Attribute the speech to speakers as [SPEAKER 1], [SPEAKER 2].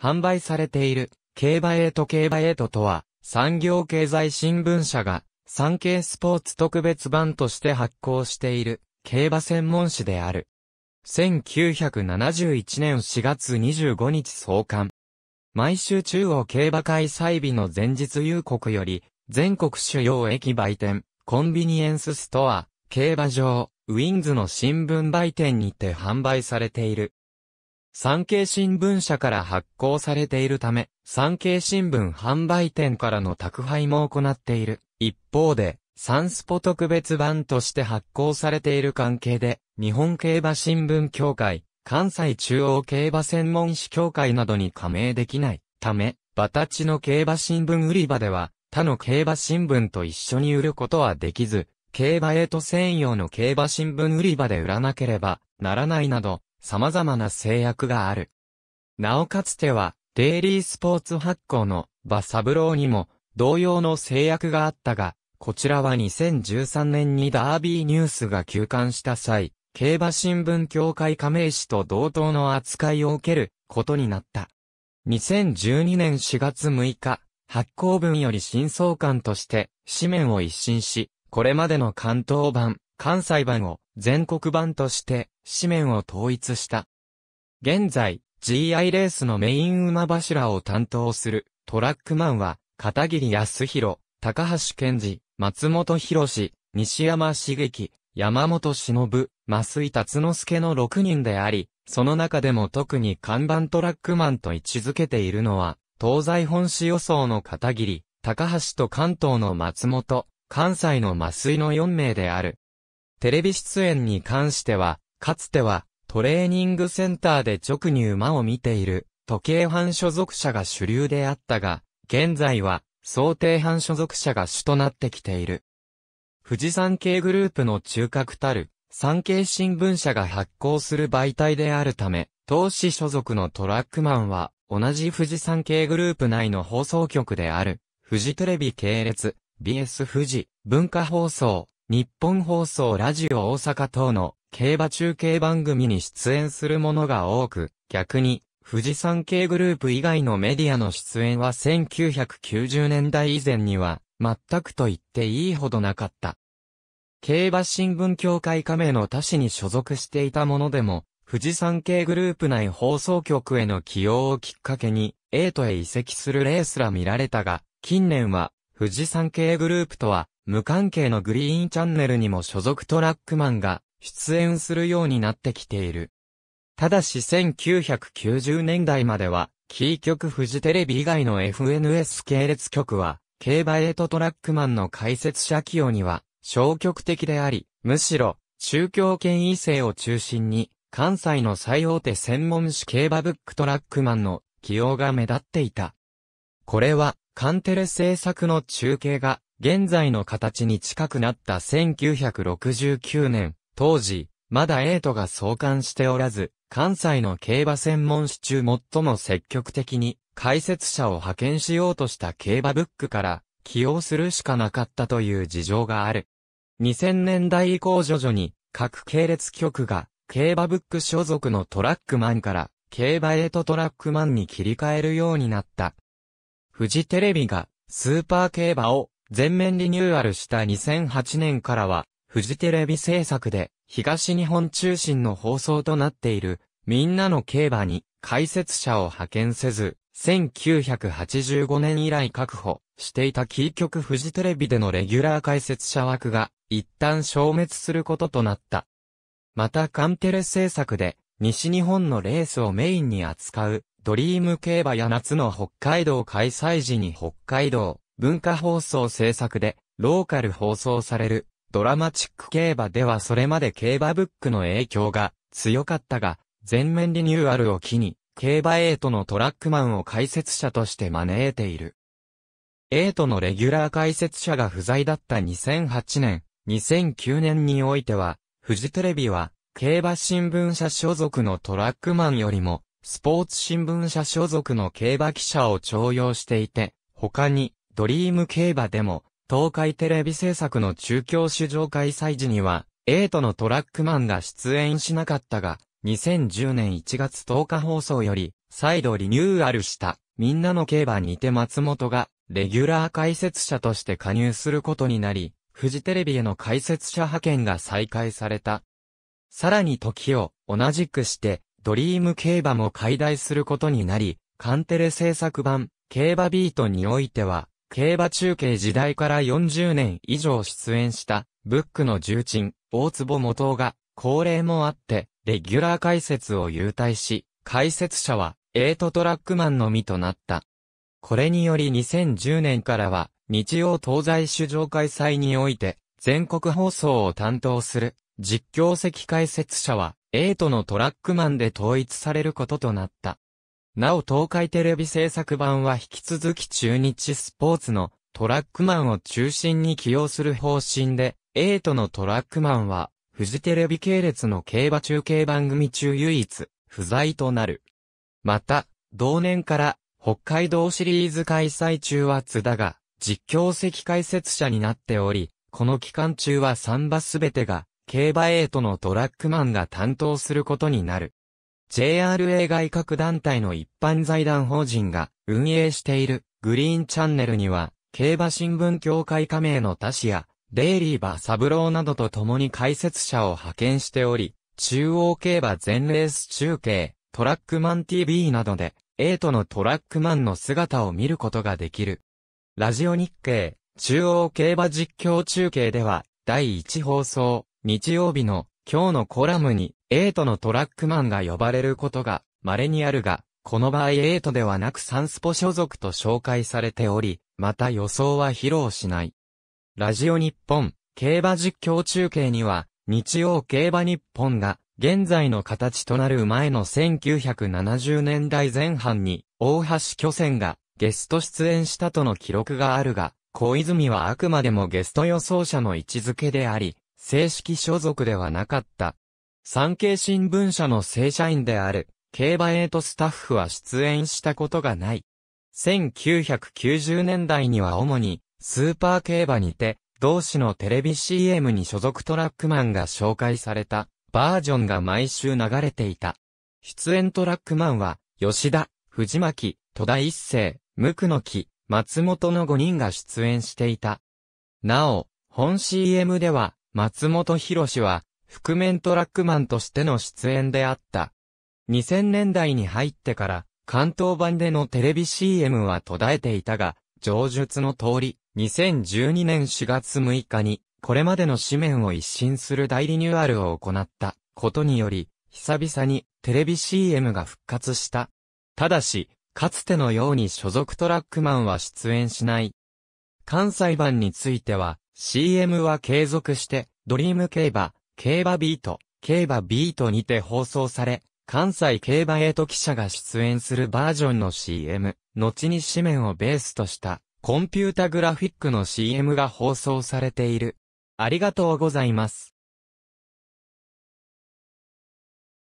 [SPEAKER 1] 販売されている、競馬エイト競馬エイトとは、産業経済新聞社が、産経スポーツ特別版として発行している、競馬専門誌である。1971年4月25日創刊。毎週中央競馬開催日の前日夕刻より、全国主要駅売店、コンビニエンスストア、競馬場、ウィンズの新聞売店にて販売されている、産経新聞社から発行されているため、産経新聞販売店からの宅配も行っている。一方で、サンスポ特別版として発行されている関係で、日本競馬新聞協会、関西中央競馬専門士協会などに加盟できないため、バタチの競馬新聞売り場では、他の競馬新聞と一緒に売ることはできず、競馬へと専用の競馬新聞売り場で売らなければならないなど、様々な制約がある。なおかつては、デイリースポーツ発行のバサブローにも同様の制約があったが、こちらは2013年にダービーニュースが休刊した際、競馬新聞協会加盟紙と同等の扱いを受けることになった。2012年4月6日、発行分より新創刊として、紙面を一新し、これまでの関東版、関西版を全国版として、紙面を統一した。現在、GI レースのメイン馬柱を担当する、トラックマンは、片桐康弘、高橋健二、松本博西山茂樹、山本忍、増井達之助の6人であり、その中でも特に看板トラックマンと位置づけているのは、東西本市予想の片桐、高橋と関東の松本、関西の増井の4名である。テレビ出演に関しては、かつては、トレーニングセンターで直に馬を見ている、時計班所属者が主流であったが、現在は、想定班所属者が主となってきている。富士山系グループの中核たる、産経新聞社が発行する媒体であるため、投資所属のトラックマンは、同じ富士山系グループ内の放送局である、富士テレビ系列、BS 富士、文化放送、日本放送ラジオ大阪等の競馬中継番組に出演するものが多く、逆に、富士山系グループ以外のメディアの出演は1990年代以前には、全くと言っていいほどなかった。競馬新聞協会加盟の他市に所属していたものでも、富士山系グループ内放送局への起用をきっかけに、エイトへ移籍する例すら見られたが、近年は、富士山系グループとは、無関係のグリーンチャンネルにも所属トラックマンが出演するようになってきている。ただし1990年代までは、キー局フジテレビ以外の FNS 系列局は、競馬エイトトラックマンの解説者起用には消極的であり、むしろ中京圏異性を中心に関西の最大手専門誌競馬ブックトラックマンの起用が目立っていた。これはカンテレ制作の中継が現在の形に近くなった1969年、当時、まだエイトが創刊しておらず、関西の競馬専門誌中最も積極的に解説者を派遣しようとした競馬ブックから起用するしかなかったという事情がある。2000年代以降徐々に各系列局が競馬ブック所属のトラックマンから競馬エイトトラックマンに切り替えるようになった。フジテレビがスーパー競馬を全面リニューアルした2008年からは、フジテレビ制作で、東日本中心の放送となっている、みんなの競馬に、解説者を派遣せず、1985年以来確保していたキー局フジテレビでのレギュラー解説者枠が一旦消滅することとなった。またカンテレ制作で西日本のレースをメインに扱うドリーム競馬や夏の北海道開催時に北海道文化放送制作で、ローカル放送される、ドラマチック競馬ではそれまで競馬ブックの影響が強かったが、全面リニューアルを機に、競馬エイトのトラックマンを解説者として招いている。エイトのレギュラー解説者が不在だった2008年、2009年においては、フジテレビは、競馬新聞社所属のトラックマンよりも、スポーツ新聞社所属の競馬記者を徴用していて、他に、ドリーム競馬でも、東海テレビ制作の中京市場開催時には、エイトのトラックマンが出演しなかったが、2010年1月10日放送より、再度リニューアルした、みんなの競馬にて松本が、レギュラー解説者として加入することになり、フジテレビへの解説者派遣が再開された。さらに時を同じくして、ドリーム競馬も解体することになり、カンテレ制作版、競馬ビートにおいては、競馬中継時代から40年以上出演した、ブックの重鎮、大坪元が、高齢もあって、レギュラー解説を優退し、解説者は、エイトトラックマンのみとなった。これにより2010年からは、日曜東西主場開催において、全国放送を担当する、実況席解説者は、エイトのトラックマンで統一されることとなった。なお東海テレビ制作版は引き続き中日スポーツのトラックマンを中心に起用する方針で、エイトのトラックマンは、フジテレビ系列の競馬中継番組中唯一、不在となる。また、同年から、北海道シリーズ開催中は津田が、実況席解説者になっており、この期間中は3馬すべてが、競馬エイトのトラックマンが担当することになる。JRA 外郭団体の一般財団法人が運営しているグリーンチャンネルには、競馬新聞協会加盟の他氏や、デイリーバ・サブローなどと共に解説者を派遣しており、中央競馬全レース中継、トラックマン TV などで、エイトのトラックマンの姿を見ることができる。ラジオ日経、中央競馬実況中継では、第1放送、日曜日の今日のコラムに、エイトのトラックマンが呼ばれることが稀にあるが、この場合エイトではなくサンスポ所属と紹介されており、また予想は披露しない。ラジオ日本、競馬実況中継には、日曜競馬日本が、現在の形となる前の1970年代前半に、大橋巨船が、ゲスト出演したとの記録があるが、小泉はあくまでもゲスト予想者の位置づけであり、正式所属ではなかった。産経新聞社の正社員である、競馬エイトスタッフは出演したことがない。1990年代には主に、スーパー競馬にて、同市のテレビ CM に所属トラックマンが紹介された、バージョンが毎週流れていた。出演トラックマンは、吉田、藤巻、戸田一世、無垢の木、松本の5人が出演していた。なお、本 CM では、松本博士は、覆面トラックマンとしての出演であった。2000年代に入ってから、関東版でのテレビ CM は途絶えていたが、上述の通り、2012年4月6日に、これまでの紙面を一新する大リニューアルを行ったことにより、久々にテレビ CM が復活した。ただし、かつてのように所属トラックマンは出演しない。関西版については、CM は継続して、ドリーム競馬、競馬ビート、競馬ビートにて放送され、関西競馬エイト記者が出演するバージョンの CM、後に紙面をベースとしたコンピュータグラフィックの CM が放送されている。ありがとうございます。